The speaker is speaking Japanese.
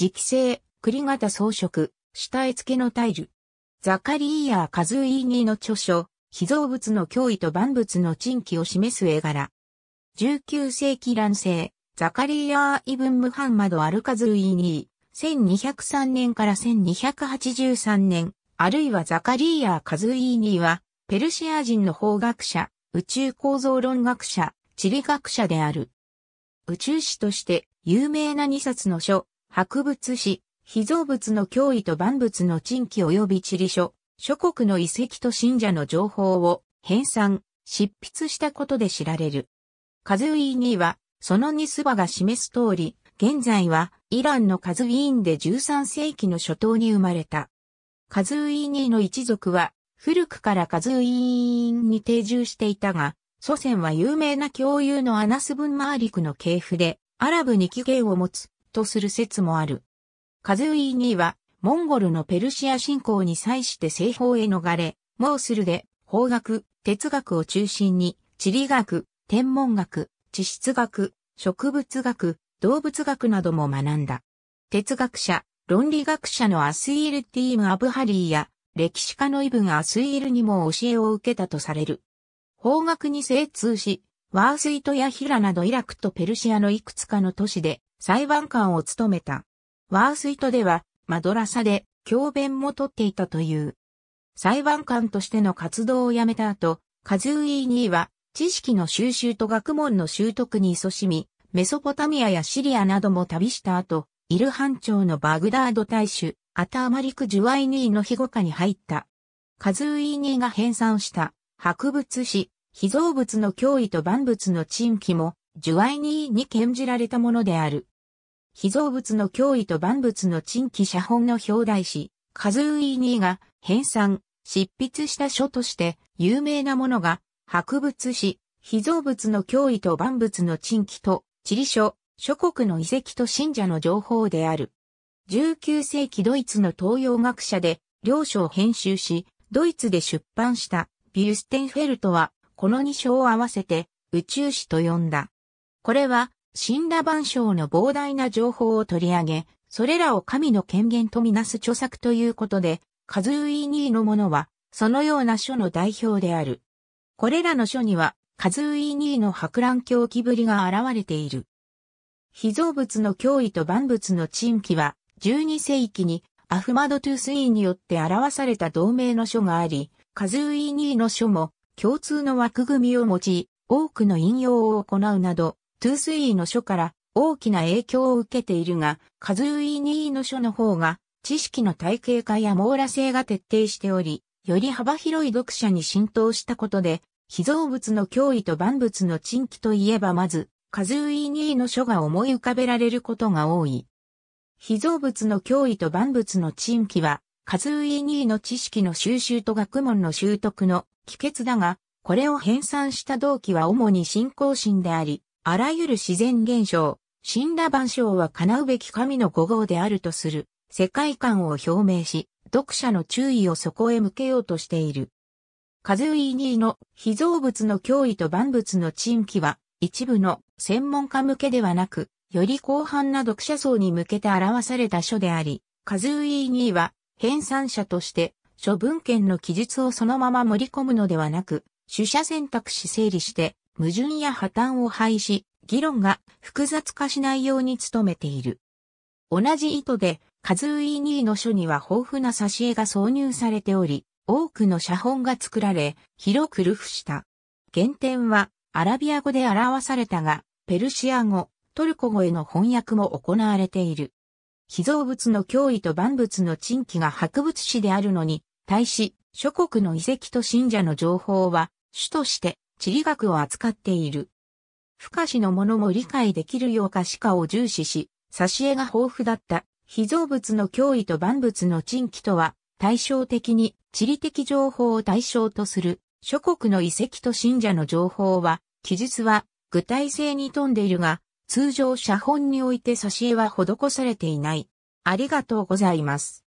磁気製、栗型装飾、下絵付けのタイル。ザカリーヤー・カズーイーニーの著書、被造物の脅威と万物の珍奇を示す絵柄。19世紀乱世、ザカリーヤー・イブン・ムハンマド・アル・カズーイーニー、1203年から1283年、あるいはザカリーヤー・カズーイーニーは、ペルシア人の法学者、宇宙構造論学者、地理学者である。宇宙史として有名な2冊の書、博物史、秘蔵物の脅威と万物の珍奇及び地理書、諸国の遺跡と信者の情報を編纂、執筆したことで知られる。カズウィーニーは、そのニスバが示す通り、現在はイランのカズウィーンで13世紀の初頭に生まれた。カズウィーニーの一族は、古くからカズウィーンに定住していたが、祖先は有名な共有のアナスブンマーリクの系譜で、アラブに起源を持つとする説もある。カズウィーニーは、モンゴルのペルシア侵攻に際して西方へ逃れ、モースルで法学、哲学を中心に、地理学、天文学、地質学、植物学、動物学なども学んだ。哲学者、論理学者のアスイール・ティーム・アブハリーや、歴史家のイブがアスイールにも教えを受けたとされる。法学に精通し、ワースイトやヒラなどイラクとペルシアのいくつかの都市で裁判官を務めた。ワースイトでは、マドラサで教鞭も取っていたという。裁判官としての活動をやめた後、カズーイーニーは、知識の収集と学問の習得に勤しみ、メソポタミアやシリアなども旅した後、イルハン朝のバグダード大主、アターマリク・ジュワイニーの庇護下に入った。カズーイーニーが編纂した博物史、秘造物の脅威と万物の陳記も、ジュワイニーに献じられたものである。被造物の脅威と万物の珍奇写本の表題詞、カズーイーニーが編纂、執筆した書として有名なものが、博物誌、被造物の脅威と万物の珍奇と、地理書、諸国の遺跡と信者の情報である。19世紀ドイツの東洋学者で、両書を編集し、ドイツで出版したビューステンフェルトは、この2章を合わせて宇宙史と呼んだ。これは神羅万象の膨大な情報を取り上げ、それらを神の権限とみなす著作ということで、カズーイーニーのものは、そのような書の代表である。これらの書には、カズーイーニーの博覧狂気ぶりが現れている。秘造物の脅威と万物の珍記は、12世紀にアフマド・トゥースイーによって表された同盟の書があり、カズーイーニーの書も共通の枠組みを持ち、多くの引用を行うなど、トゥースイーの書から大きな影響を受けているが、カズーイーニーの書の方が知識の体系化や網羅性が徹底しており、より幅広い読者に浸透したことで、非造物の脅威と万物の珍奇といえばまず、カズーイーニーの書が思い浮かべられることが多い。非造物の脅威と万物の珍奇は、カズーイーニーの知識の収集と学問の習得の帰結だが、これを編纂した動機は主に信仰心であり、あらゆる自然現象、神羅万象は叶うべき神の五号であるとする世界観を表明し、読者の注意をそこへ向けようとしている。カズウィーニーの非造物の脅威と万物の沈記は、一部の専門家向けではなく、より広範な読者層に向けて表された書であり、カズウィーニーは、編纂者として、諸文献の記述をそのまま盛り込むのではなく、取捨選択し整理して、矛盾や破綻を排し、議論が複雑化しないように努めている。同じ意図で、カズーイニーの書には豊富な挿絵が挿入されており、多くの写本が作られ、広く流布した。原点は、アラビア語で表されたが、ペルシア語、トルコ語への翻訳も行われている。被造物の脅威と万物の珍奇が博物史であるのに、対し、諸国の遺跡と信者の情報は、主として地理学を扱っている。不可視のものも理解できるよう可視化を重視し、挿絵が豊富だった非造物の脅威と万物の珍奇とは対照的に地理的情報を対象とする諸国の遺跡と信者の情報は、記述は具体性に富んでいるが、通常写本において挿絵は施されていない。ありがとうございます。